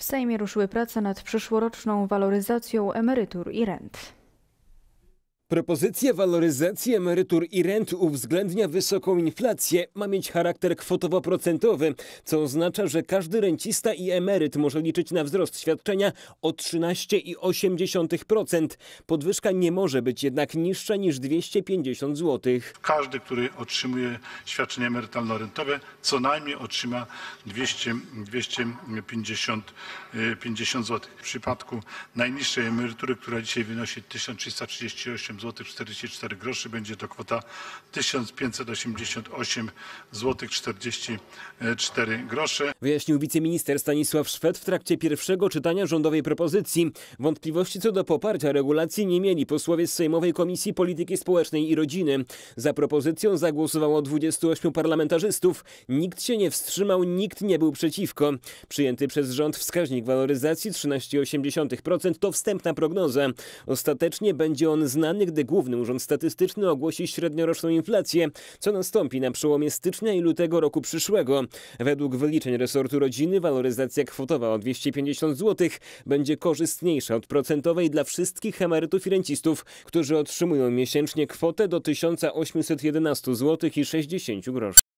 W Sejmie ruszyły prace nad przyszłoroczną waloryzacją emerytur i rent. Propozycja waloryzacji emerytur i rent uwzględnia wysoką inflację, ma mieć charakter kwotowo-procentowy, co oznacza, że każdy rencista i emeryt może liczyć na wzrost świadczenia o 13,8%. Podwyżka nie może być jednak niższa niż 250 zł. Każdy, który otrzymuje świadczenie emerytalno-rentowe, co najmniej otrzyma 200, 250 50 zł. W przypadku najniższej emerytury, która dzisiaj wynosi 1338 zł 44 groszy. Będzie to kwota 1588 zł 44 groszy. Wyjaśnił wiceminister Stanisław Szwed w trakcie pierwszego czytania rządowej propozycji. Wątpliwości co do poparcia regulacji nie mieli posłowie z Sejmowej Komisji Polityki Społecznej i Rodziny. Za propozycją zagłosowało 28 parlamentarzystów. Nikt się nie wstrzymał, nikt nie był przeciwko. Przyjęty przez rząd wskaźnik waloryzacji 13,8% to wstępna prognoza. Ostatecznie będzie on znany, gdy Główny Urząd Statystyczny ogłosi średnioroczną inflację, co nastąpi na przełomie stycznia i lutego roku przyszłego. Według wyliczeń resortu rodziny waloryzacja kwotowa o 250 zł będzie korzystniejsza od procentowej dla wszystkich emerytów i rencistów, którzy otrzymują miesięcznie kwotę do 1811 zł i 60 groszy.